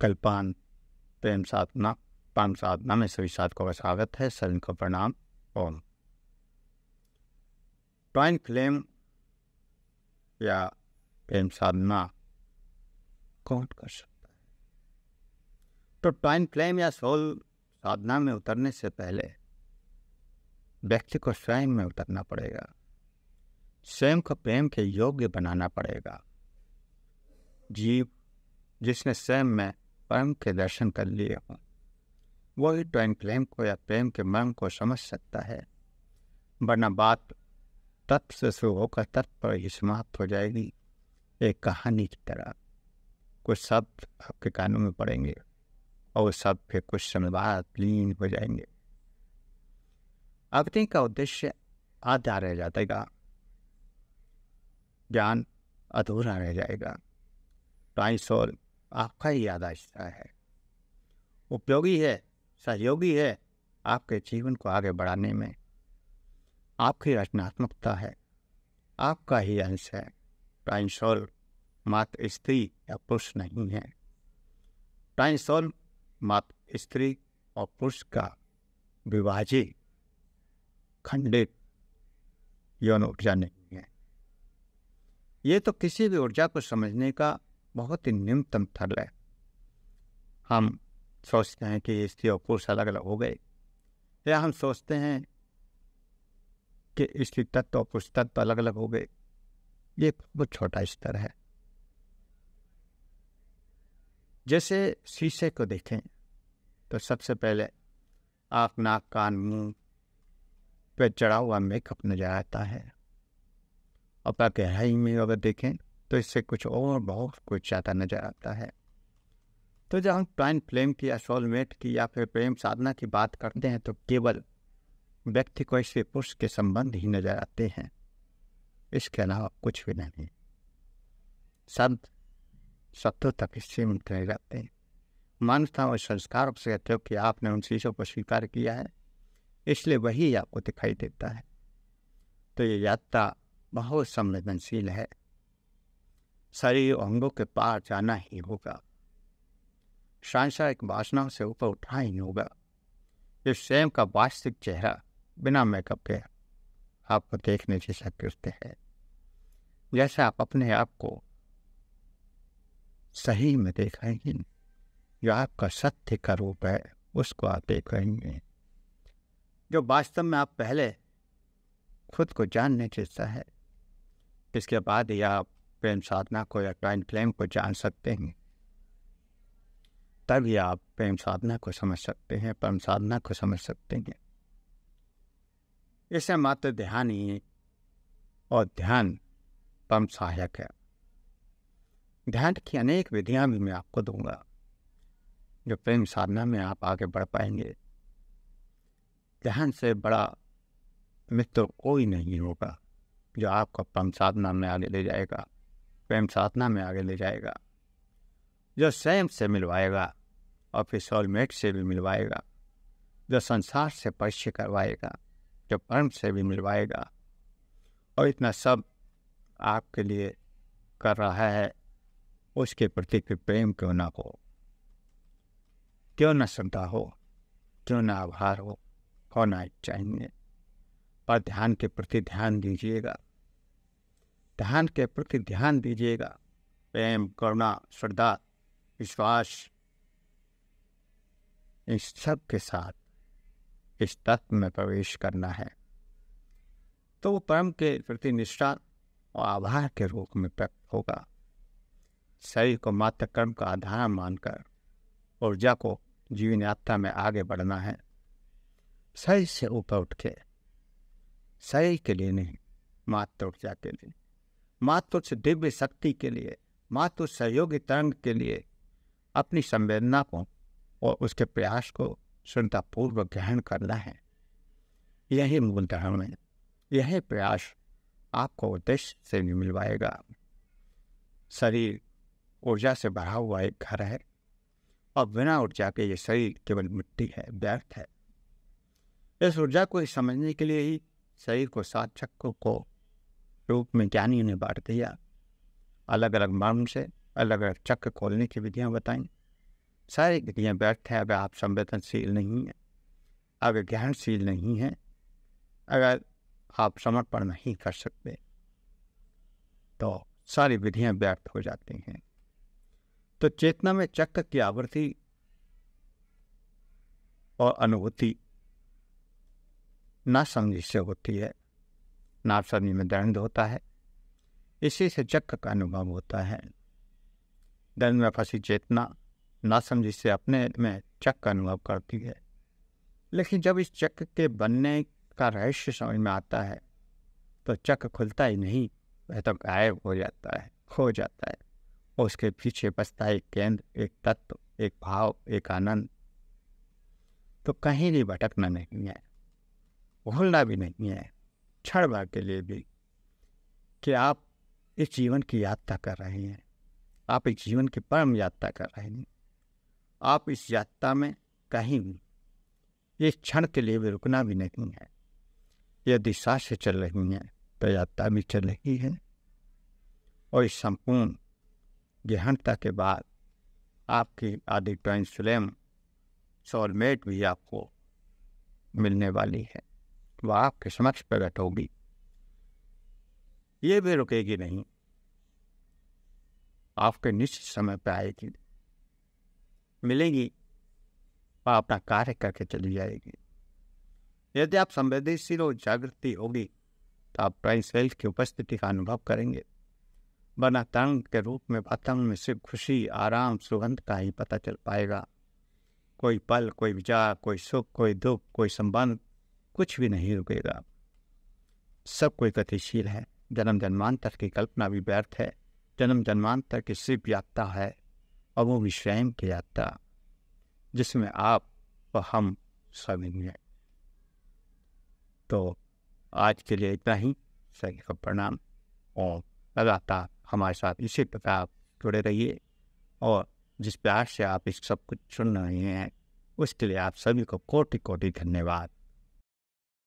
कल्पान प्रेम साधना पान साधना में सभी साधकों का स्वागत है सर इनको प्रणाम ओम ट्वाइन फ्लेम या प्रेम साधना कौन कर सकता है तो ट्वाइन फ्लेम या सोल साधना में उतरने से पहले व्यक्ति को स्वयं में उतरना पड़ेगा स्वयं को प्रेम के योग्य बनाना पड़ेगा जीव जिसने स्वयं में परम के दर्शन कर लिए हों वही ट्वैन तो प्रेम को या प्रेम के मर्म को समझ सकता है वरना बात तत्व से शुरू होकर तत्व पर ही समाप्त हो जाएगी एक कहानी की तरह कुछ शब्द आपके कानों में पड़ेंगे और शब्द फिर कुछ समय बाद लीन हो जाएंगे अवधि का उद्देश्य आधा रह जाएगा ज्ञान अधूरा रह जाएगा सोल आपका ही हिस्सा है उपयोगी है सहयोगी है आपके जीवन को आगे बढ़ाने में आपकी रचनात्मकता है आपका ही अंश है टाइम मात्र स्त्री या पुरुष नहीं है टाइम मात्र स्त्री और पुरुष का विभाजित खंडित यौन ऊर्जा नहीं है ये तो किसी भी ऊर्जा को समझने का बहुत ही निम्नतम थल है हम सोचते हैं कि स्त्री और पुरुष अलग अलग हो गए या हम सोचते हैं कि स्त्री तत्व और पुरुष तत्व अलग अलग हो गए ये बहुत छोटा स्तर है जैसे शीशे को देखें तो सबसे पहले आँख नाक कान मुंह पे चढ़ा हुआ मेकअप नजर आता है और अपना गहराई में अगर देखें तो इससे कुछ और बहुत कुछ ज्यादा नजर आता है तो जब हम प्राइन प्रेम की या सोलमेट की या फिर प्रेम साधना की बात करते हैं तो केवल व्यक्ति को ऐसे पुरुष के संबंध ही नजर आते हैं इसके अलावा कुछ भी नहीं संत सत्यों तक मिलते नहीं रहते हैं मानसता और संस्कार से कहते हो कि आपने उन चीज़ों को स्वीकार किया है इसलिए वही आपको दिखाई देता है तो ये यात्रा बहुत संवेदनशील है शरीर अंगों के पार जाना ही होगा सांसारिक वासनाओं से ऊपर उठना ही होगा ये स्वयं का वास्तविक चेहरा बिना मेकअप के आपको देखने जैसा करते हैं जैसे आप अपने आप को सही में देख रहे हैं जो आपका सत्य का रूप है उसको आप देख रहे हैं जो वास्तव में आप पहले खुद को जानने जैसा है इसके बाद ही आप प्रेम साधना को या ट्वाइन फ्लेम को जान सकते हैं तभी आप प्रेम साधना को समझ सकते हैं परम साधना को समझ सकते हैं इसे मात्र ध्यान ही और ध्यान परम सहायक है ध्यान की अनेक विधियां भी मैं आपको दूंगा जो प्रेम साधना में आप आगे बढ़ पाएंगे ध्यान से बड़ा मित्र कोई नहीं होगा जो आपको परम साधना में आगे ले जाएगा प्रेम साधना में आगे ले जाएगा जो स्वयं से मिलवाएगा और फिर सोलमेट से भी मिलवाएगा जो संसार से परिचय करवाएगा जो परम से भी मिलवाएगा और इतना सब आपके लिए कर रहा है उसके प्रति भी प्रेम क्यों ना हो क्यों ना श्रद्धा हो क्यों ना आभार हो होना चाहिए पर ध्यान के प्रति ध्यान दीजिएगा ध्यान के प्रति ध्यान दीजिएगा प्रेम करुणा श्रद्धा विश्वास इस सब के साथ इस तत्व में प्रवेश करना है तो वो परम के प्रति निष्ठा और आभार के रूप में प्रकट होगा शरीर को मात्र कर्म का आधार मानकर ऊर्जा को जीवन यात्रा में आगे बढ़ना है शरीर से ऊपर उठ के शरीर के लिए नहीं मात्र ऊर्जा के लिए मातृ दिव्य शक्ति के लिए मातृ सहयोगी तरंग के लिए अपनी संवेदना को और उसके प्रयास को श्रद्धापूर्वक ग्रहण करना है यही मूल धर्म है यही प्रयास आपको उद्देश्य से नहीं मिलवाएगा शरीर ऊर्जा से भरा हुआ एक घर है और बिना ऊर्जा के ये शरीर केवल मिट्टी है व्यर्थ है इस ऊर्जा को समझने के लिए ही शरीर को साक्षकों को रूप में ज्ञानियों ने बांट दिया अलग अलग मर्म से अलग अलग चक्र खोलने की विधियाँ बताई सारी विधियाँ व्यर्थ हैं अगर आप संवेदनशील नहीं हैं अगर ज्ञानशील नहीं हैं अगर आप समर्पण नहीं कर सकते तो सारी विधियाँ व्यर्थ हो जाती हैं तो चेतना में चक्र की आवृत्ति और अनुभूति नासमझी से होती है नाभसनी में दर्द होता है इसी से चक्र का अनुभव होता है दर्द में फंसी चेतना नासमझी से अपने में चक्र का अनुभव करती है लेकिन जब इस चक्र के बनने का रहस्य समझ में आता है तो चक्र खुलता ही नहीं वह तो गायब हो जाता है खो जाता है उसके पीछे बसता एक केंद्र एक तत्व एक भाव एक आनंद तो कहीं भी भटकना नहीं है भूलना भी नहीं है क्षण भर के लिए भी कि आप इस जीवन की यात्रा कर रहे हैं आप इस जीवन की परम यात्रा कर रहे हैं आप इस यात्रा में कहीं भी इस क्षण के लिए भी रुकना भी नहीं है यदि से चल रही हैं तो यात्रा भी चल रही है और इस संपूर्ण गहनता के बाद आपकी आदि स्वयं सोलमेट भी आपको मिलने वाली है वह आपके समक्ष प्रकट होगी ये भी रुकेगी नहीं आपके निश्चित समय पर आएगी मिलेगी वह अपना कार्य करके चली जाएगी यदि आप संवेदनशील और जागृति होगी तो आप प्राइम सेल्फ की उपस्थिति का अनुभव करेंगे वरना तरंग के रूप में पतंग में सिर्फ खुशी आराम सुगंध का ही पता चल पाएगा कोई पल कोई विचार कोई सुख कोई दुख कोई संबंध कुछ भी नहीं रुकेगा सब कोई गतिशील है जन्म जन्मांतर की कल्पना भी व्यर्थ है जन्म जन्मांतर की सिर्फ यात्रा है और वो भी स्वयं की यात्रा जिसमें आप और हम स्वामी हैं तो आज के लिए इतना ही सही का प्रणाम और लगातार हमारे साथ इसी प्रकार आप जुड़े रहिए और जिस प्यार से आप इस सब कुछ सुन रहे हैं उसके लिए आप सभी को कोटि कोटि धन्यवाद